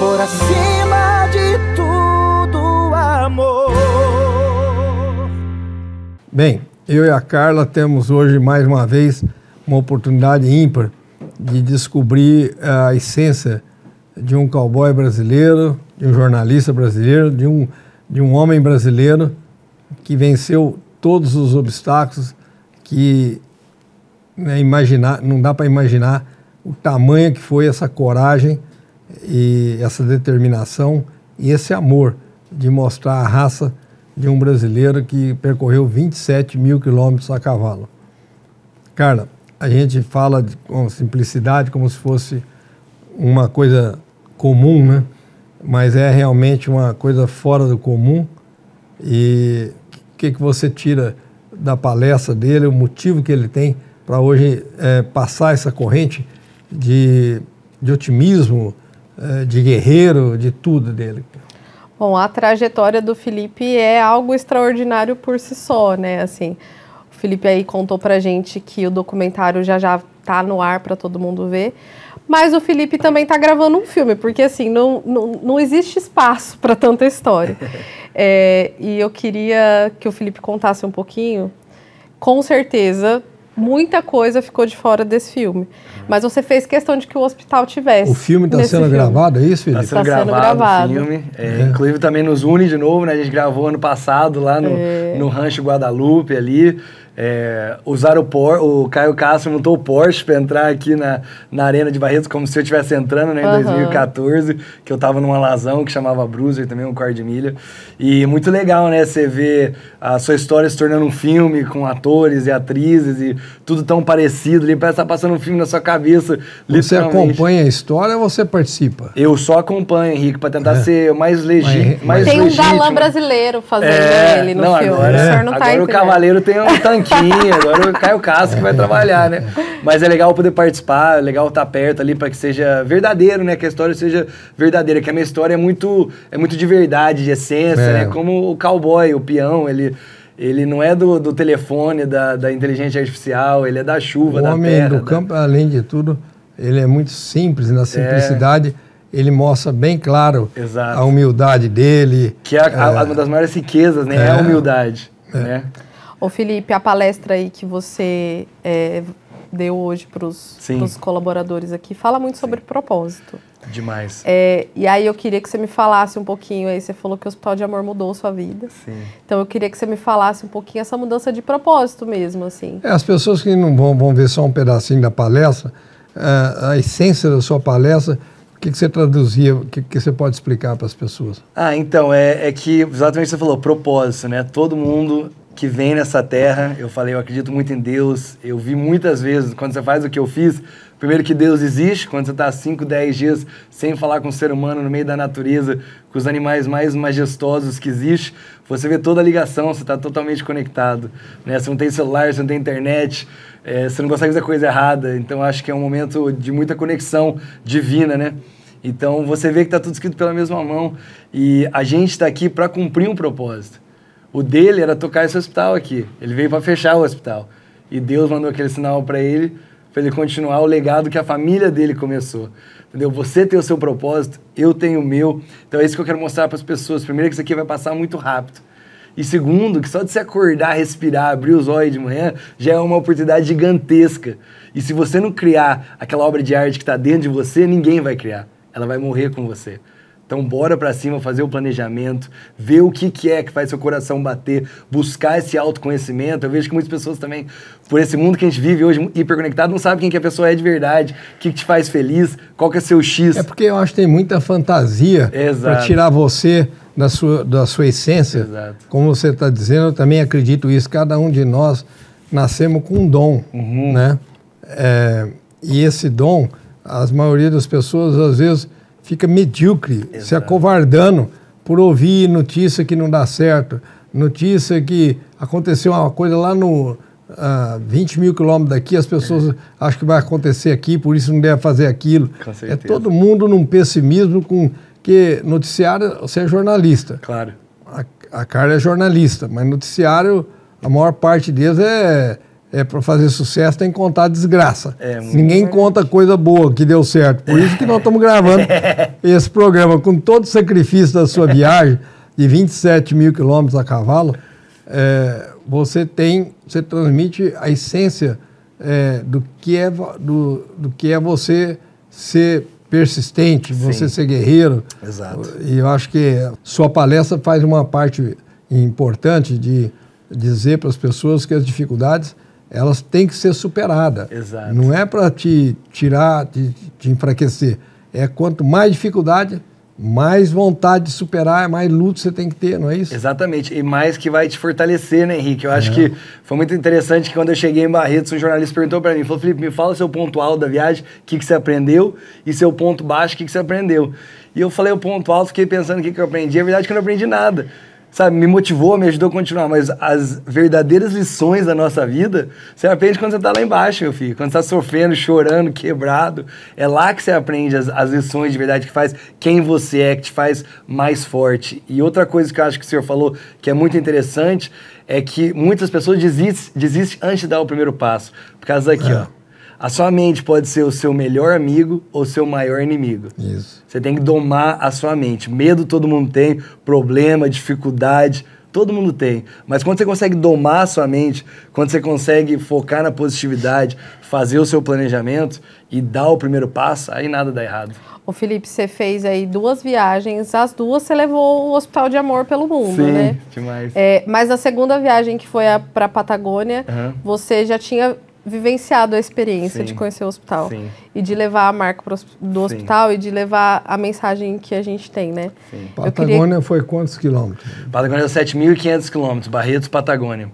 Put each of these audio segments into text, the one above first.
por acima de tudo, amor. Bem, eu e a Carla temos hoje mais uma vez uma oportunidade ímpar de descobrir a essência de um cowboy brasileiro, de um jornalista brasileiro, de um, de um homem brasileiro que venceu todos os obstáculos que né, imaginar, não dá para imaginar o tamanho que foi essa coragem e essa determinação e esse amor de mostrar a raça de um brasileiro que percorreu 27 mil quilômetros a cavalo. Carla, a gente fala de, com simplicidade como se fosse uma coisa comum, né? mas é realmente uma coisa fora do comum. E o que, que você tira da palestra dele, o motivo que ele tem para hoje é, passar essa corrente de, de otimismo, eh, de guerreiro, de tudo dele. Bom, a trajetória do Felipe é algo extraordinário por si só, né? Assim, o Felipe aí contou pra gente que o documentário já já tá no ar para todo mundo ver. Mas o Felipe também está gravando um filme, porque assim, não, não, não existe espaço para tanta história. É, e eu queria que o Felipe contasse um pouquinho. Com certeza, muita coisa ficou de fora desse filme. Mas você fez questão de que o hospital tivesse. O filme está sendo filme. gravado, é isso, Felipe? Está sendo, tá sendo gravado, o filme. É, é. Inclusive também nos une de novo, né? A gente gravou ano passado lá no, é. no Rancho Guadalupe ali. É, usaram o, Por, o Caio Castro montou o Porsche para entrar aqui na, na Arena de Barretos, como se eu estivesse entrando né, em uhum. 2014, que eu estava numa lasão que chamava Bruiser também, um quarto de milha. E muito legal, né? Você ver a sua história se tornando um filme com atores e atrizes e tudo tão parecido. Ali, parece estar tá passando um filme na sua cabeça. Você acompanha a história ou você participa? Eu só acompanho, Henrique, para tentar é. ser mais, mas, mais tem legítimo. Tem um galã brasileiro fazendo é, ele no não, filme. Agora, o é. senhor não tá agora tá o Cavaleiro tem um tanque. banquinho, agora o Caio que vai trabalhar, né? Mas é legal poder participar, é legal estar tá perto ali para que seja verdadeiro, né? Que a história seja verdadeira, que a minha história é muito, é muito de verdade, de essência, né? é. né? Como o cowboy, o peão, ele... Ele não é do, do telefone, da, da inteligência artificial, ele é da chuva, o da homem terra. homem do campo, além de tudo, ele é muito simples. Na é. simplicidade, é. ele mostra bem claro Exato. a humildade dele. Que é, a, é, uma das maiores riquezas, né? É, a é. humildade. É. Né? Ô Felipe, a palestra aí que você é, deu hoje para os colaboradores aqui fala muito sobre Sim. propósito. Demais. É, e aí eu queria que você me falasse um pouquinho, aí você falou que o Hospital de Amor mudou sua vida. Sim. Então eu queria que você me falasse um pouquinho essa mudança de propósito mesmo, assim. É, as pessoas que não vão, vão ver só um pedacinho da palestra, a, é, a essência da sua palestra, o que, que, você traduzia, o que, que, você pode explicar para as pessoas? Ah, então, é, é, que exatamente você falou, propósito, né? Todo mundo que vem nessa terra. Eu falei, eu acredito muito em Deus. Eu vi muitas vezes, quando você faz o que eu fiz, primeiro que Deus existe, quando você está 5, 10 dias sem falar com o ser humano, no meio da natureza, com os animais mais majestosos que existe, você vê toda a ligação, você está totalmente conectado. Né? Você não tem celular, você não tem internet, é, você não consegue fazer coisa errada. Então, acho que é um momento de muita conexão divina, né? Então, você vê que está tudo escrito pela mesma mão e a gente está aqui para cumprir um propósito. O dele era tocar esse hospital aqui. Ele veio para fechar o hospital. E Deus mandou aquele sinal para ele, para ele continuar o legado que a família dele começou. Entendeu? Você tem o seu propósito, eu tenho o meu. Então é isso que eu quero mostrar para as pessoas. Primeiro, que isso aqui vai passar muito rápido. E segundo, que só de se acordar, respirar, abrir os olhos de manhã, já é uma oportunidade gigantesca. E se você não criar aquela obra de arte que está dentro de você, ninguém vai criar. Ela vai morrer com você. Então bora para cima fazer o planejamento, ver o que, que é que faz seu coração bater, buscar esse autoconhecimento. Eu vejo que muitas pessoas também, por esse mundo que a gente vive hoje hiperconectado, não sabe quem que a pessoa é de verdade, o que, que te faz feliz, qual que é seu X. É porque eu acho que tem muita fantasia para tirar você da sua, da sua essência. Exato. Como você está dizendo, eu também acredito isso. Cada um de nós nascemos com um dom, uhum. né? É, e esse dom, as maioria das pessoas às vezes fica medíocre, Exato. se acovardando por ouvir notícia que não dá certo, notícia que aconteceu uma coisa lá no uh, ah, 20 mil quilômetros daqui, as pessoas é. acham que vai acontecer aqui, por isso não deve fazer aquilo. É todo mundo num pessimismo com que noticiário você é jornalista. Claro. A, a Carla é jornalista, mas noticiário a maior parte deles é é, para fazer sucesso tem que contar desgraça. É, Ninguém verdade. conta coisa boa que deu certo. Por isso que nós estamos gravando esse programa com todo o sacrifício da sua viagem de 27 mil quilômetros a cavalo. É, você tem, você transmite a essência é, do que é do, do que é você ser persistente, Sim. você ser guerreiro. Exato. E eu acho que sua palestra faz uma parte importante de dizer para as pessoas que as dificuldades elas têm que ser superadas. Exato. Não é para te tirar, te, te, enfraquecer. É quanto mais dificuldade, mais vontade de superar, mais luta você tem que ter, não é isso? Exatamente. E mais que vai te fortalecer, né, Henrique? Eu acho é. que foi muito interessante que quando eu cheguei em Barretos, um jornalista perguntou para mim, falou, Felipe, me fala seu ponto alto da viagem, o que, que você aprendeu, e seu ponto baixo, o que, que você aprendeu. E eu falei o ponto alto, fiquei pensando o que, que eu aprendi. A verdade é que eu não aprendi nada sabe, me motivou, me ajudou a continuar. Mas as verdadeiras lições da nossa vida, você aprende quando você está lá embaixo, meu filho. Quando você está sofrendo, chorando, quebrado. É lá que você aprende as, as lições de verdade que faz quem você é, que te faz mais forte. E outra coisa que eu acho que o senhor falou que é muito interessante é que muitas pessoas desistem, desistem antes de dar o primeiro passo. Por causa daqui, é. ó. A sua mente pode ser o seu melhor amigo ou seu maior inimigo. Isso. Você tem que domar a sua mente. Medo todo mundo tem, problema, dificuldade, todo mundo tem. Mas quando você consegue domar a sua mente, quando você consegue focar na positividade, fazer o seu planejamento e dar o primeiro passo, aí nada dá errado. Ô Felipe, você fez aí duas viagens, as duas você levou o Hospital de Amor pelo mundo, Sim, né? demais. É, mas a segunda viagem que foi para a Patagônia, uhum. você já tinha vivenciado a experiência Sim. de conhecer o hospital. Sim. E de levar a marca pro, do hospital e de levar a mensagem que a gente tem, né? Patagônia queria... foi quantos quilômetros? Patagônia é 7.500 quilômetros, Barretos, Patagônia.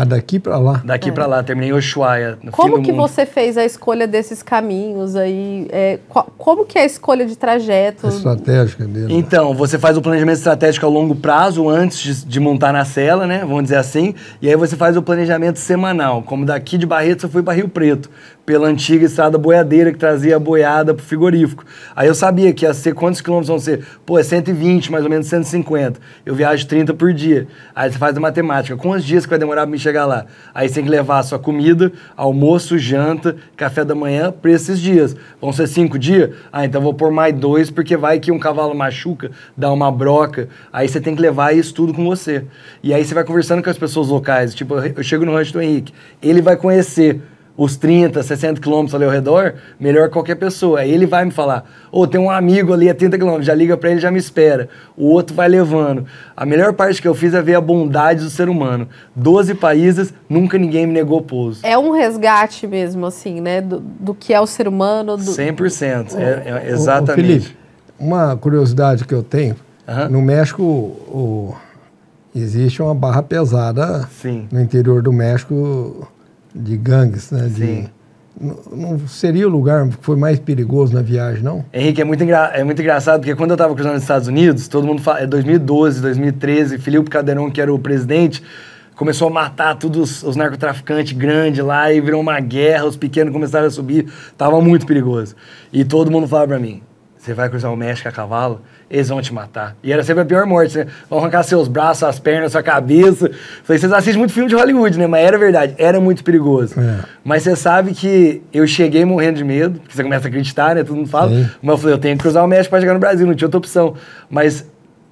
Ah, daqui para lá? Daqui é. para lá, terminei em Ushuaia. No como que mundo. você fez a escolha desses caminhos aí? É, como que é a escolha de trajeto Estratégica dele. Então, você faz o planejamento estratégico a longo prazo, antes de, de, montar na cela, né? Vamos dizer assim. E aí você faz o planejamento semanal. Como daqui de Barreto, eu fui para Rio Preto, pela antiga estrada boiadeira que trazia a boiada pro frigorífico. Aí eu sabia que ia ser quantos quilômetros vão ser? Pô, é 120, mais ou menos 150. Eu viajo 30 por dia. Aí você faz a matemática. Quantos dias que vai demorar pra me chegar lá. Aí você tem que levar a sua comida, almoço, janta, café da manhã para esses dias. Vão ser cinco dias? Ah, então vou pôr mais dois, porque vai que um cavalo machuca, dá uma broca. Aí você tem que levar isso tudo com você. E aí você vai conversando com as pessoas locais. Tipo, eu chego no rancho do Henrique. Ele vai conhecer os 30, 60 quilômetros ali ao redor, melhor qualquer pessoa. Aí ele vai me falar, ou oh, tem um amigo ali a 30 quilômetros, já liga para ele, já me espera. O outro vai levando. A melhor parte que eu fiz é ver a bondade do ser humano. 12 países, nunca ninguém me negou pouso. É um resgate mesmo, assim, né? Do, do que é o ser humano. Do... 100%, é, é exatamente. Ô, ô Felipe, uma curiosidade que eu tenho, uhum. no México, o, existe uma barra pesada Sim. no interior do México de gangues, né? Sim. De, não seria o lugar que foi mais perigoso na viagem, não? Henrique, é muito, é muito engraçado, porque quando eu estava cruzando os Estados Unidos, todo mundo fala, é 2012, 2013, Filipe Caldeirão, que era o presidente, começou a matar todos os, os narcotraficantes grandes lá e virou uma guerra, os pequenos começaram a subir, tava muito perigoso. E todo mundo falava para mim, você vai cruzar o México a cavalo, eles vão te matar. E era sempre a pior morte. Né? Vão arrancar seus braços, as pernas, sua cabeça. Falei, vocês assistem muito filme de Hollywood, né? Mas era verdade, era muito perigoso. É. Mas você sabe que eu cheguei morrendo de medo, porque você começa a acreditar, né? Todo mundo fala. Sim. Mas eu falei, eu tenho que cruzar o México para chegar no Brasil, não tinha outra opção. Mas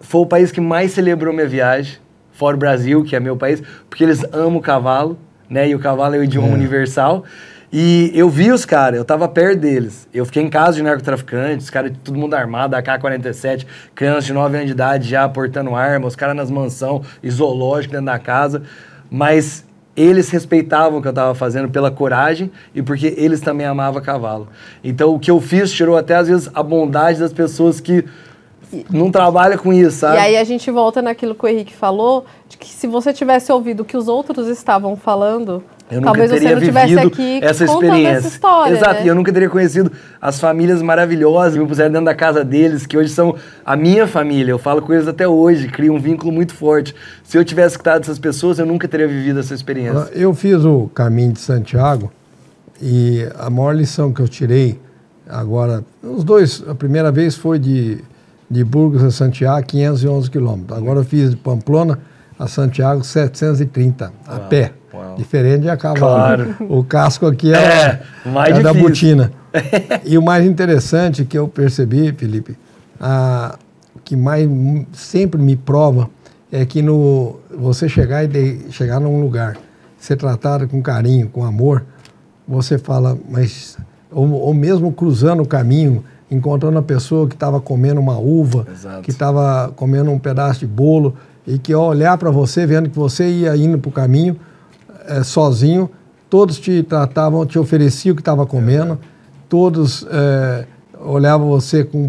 foi o país que mais celebrou minha viagem, fora o Brasil, que é meu país, porque eles amam o cavalo, né? E o cavalo é o idioma é. universal. E eu vi os caras, eu tava perto deles. Eu fiquei em casa de narcotraficantes os caras, todo mundo armado, AK-47, crianças de 9 anos de idade já portando arma, os caras nas mansão, zoológico dentro da casa. Mas eles respeitavam o que eu tava fazendo pela coragem e porque eles também amavam cavalo. Então o que eu fiz tirou até às vezes a bondade das pessoas que não trabalham com isso, sabe? E aí a gente volta naquilo que o Henrique falou, de que se você tivesse ouvido o que os outros estavam falando, eu nunca Talvez teria você não vivido aqui essa experiência. Essa história, Exato, né? e eu nunca teria conhecido as famílias maravilhosas que me puseram dentro da casa deles, que hoje são a minha família. Eu falo com eles até hoje, cria um vínculo muito forte. Se eu tivesse escutado essas pessoas, eu nunca teria vivido essa experiência. Eu fiz o caminho de Santiago e a maior lição que eu tirei agora, os dois, a primeira vez foi de, de Burgos a Santiago, 511 quilômetros. Agora eu fiz de Pamplona a Santiago, 730, a pé. Uau. Diferente de acabar Claro. O casco aqui é, é, mais é da botina. e o mais interessante que eu percebi, Felipe, o que mais sempre me prova é que no, você chegar e de, chegar num lugar, ser tratado com carinho, com amor, você fala, mas. ou, ou mesmo cruzando o caminho, encontrando a pessoa que estava comendo uma uva, Exato. que estava comendo um pedaço de bolo e que ao olhar para você, vendo que você ia indo para o caminho, é, sozinho, todos te tratavam, te ofereciam o que estava comendo, todos é, olhavam você com,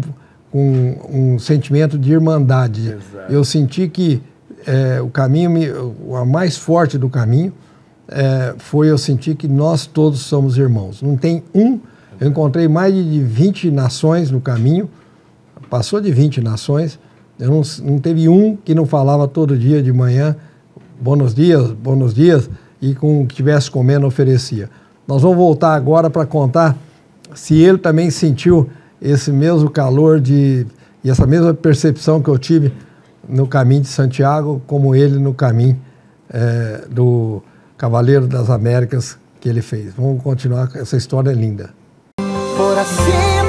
com, um sentimento de irmandade. Exato. Eu senti que é, o caminho, a mais forte do caminho, foi eu sentir que nós todos somos irmãos. Não tem um. Eu encontrei mais de 20 nações no caminho, passou de 20 nações. Eu não, não teve um que não falava todo dia de manhã, bons dias, bons dias e com o que tivesse comendo oferecia. Nós vamos voltar agora para contar se ele também sentiu esse mesmo calor de, e essa mesma percepção que eu tive no caminho de Santiago, como ele no caminho é, do Cavaleiro das Américas que ele fez. Vamos continuar, essa história é linda. Por assim